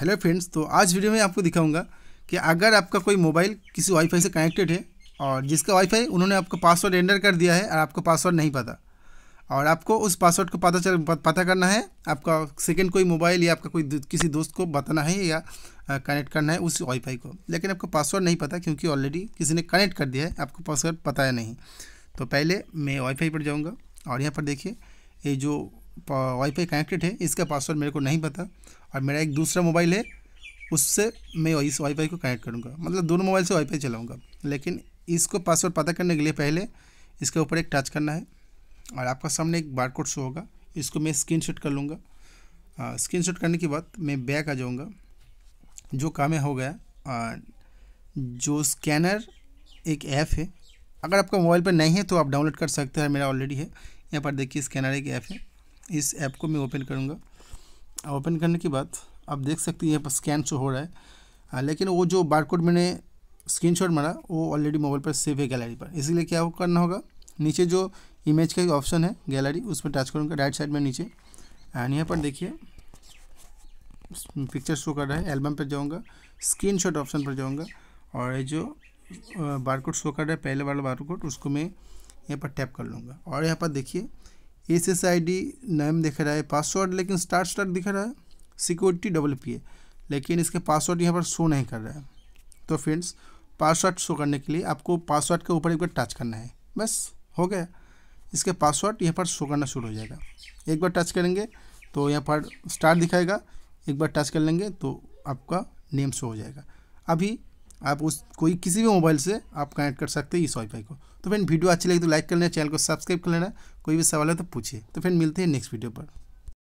hello friends तो आज video में आपको दिखाऊंगा कि अगर आपका कोई मोबाइल किसी वाईफाई से कनेक्टेड है और जिसका वाईफाई उन्होंने आपको पासवर्ड एंटर कर दिया है और आपको पासवर्ड नहीं पता और आपको उस पासवर्ड को पता चल पता करना है आपका सेकेंड कोई मोबाइल या आपका कोई किसी दोस्त को बताना है या कनेक्ट करना है उस वाईफाई को लेकिन आपको पासवर्ड नहीं पता क्योंकि ऑलरेडी किसी ने कनेक्ट कर दिया है आपको पासवर्ड पता है नहीं तो पहले मैं वाईफाई पर जाऊँगा और यहाँ पर देखिए ये जो वाईफाई कनेक्टेड है इसका पासवर्ड मेरे को नहीं पता और मेरा एक दूसरा मोबाइल है उससे मैं इस वाईफाई को कनेक्ट करूँगा मतलब दोनों मोबाइल से वाईफाई चलाऊँगा लेकिन इसको पासवर्ड पता करने के लिए पहले इसके ऊपर एक टच करना है और आपका सामने एक बार कोड शो होगा इसको मैं स्क्रीन शॉट कर लूँगा स्क्रीन शॉट करने के बाद मैं बैक आ जाऊँगा जो काम हो गया आ, जो स्कैनर एक ऐप है अगर आपका मोबाइल पर नहीं है तो आप डाउनलोड कर सकते हैं मेरा ऑलरेडी है यहाँ पर देखिए स्कैनर एक ऐप है इस ऐप को मैं ओपन करूँगा ओपन करने के बाद आप देख सकते हैं यहाँ पर स्कैन शो हो रहा है आ, लेकिन वो जो बारकोड मैंने स्क्रीनशॉट मारा वो ऑलरेडी मोबाइल पर सेव है गैलरी पर इसीलिए क्या करना होगा नीचे जो इमेज का ऑप्शन है गैलरी उस पर टच करूँगा राइट साइड में नीचे एंड यहाँ पर देखिए पिक्चर शो कर रहा है एल्बम पर जाऊँगा शॉट ऑप्शन पर जाऊँगा और ये जो बारकोड शो कर रहा है पहले वाला बारकोड उसको मैं यहाँ पर टैप कर लूँगा और यहाँ पर देखिए S S I D name दिख रहा है पासवर्ड लेकिन स्टार्ट स्टार्ट दिख रहा है सिक्योरिटी डबल पी है लेकिन इसके पासवर्ड यहाँ पर शो नहीं कर रहा है तो फ्रेंड्स पासवर्ड शो करने के लिए आपको पासवर्ड के ऊपर एक बार टच करना है बस हो गया इसके पासवर्ड यहाँ पर शो करना शुरू हो जाएगा एक बार टच करेंगे तो यहाँ पर स्टार दिखाएगा एक बार टच कर लेंगे तो आपका नेम शो हो जाएगा अभी आप उस कोई किसी भी मोबाइल से आप कनेक्ट कर सकते हैं इस वाईफाई को तो फ्रेंड वीडियो अच्छी लगी तो लाइक कर लेना चैनल को सब्सक्राइब कर लेना कोई भी सवाल है तो पूछिए तो फ्रेंड मिलते हैं नेक्स्ट वीडियो पर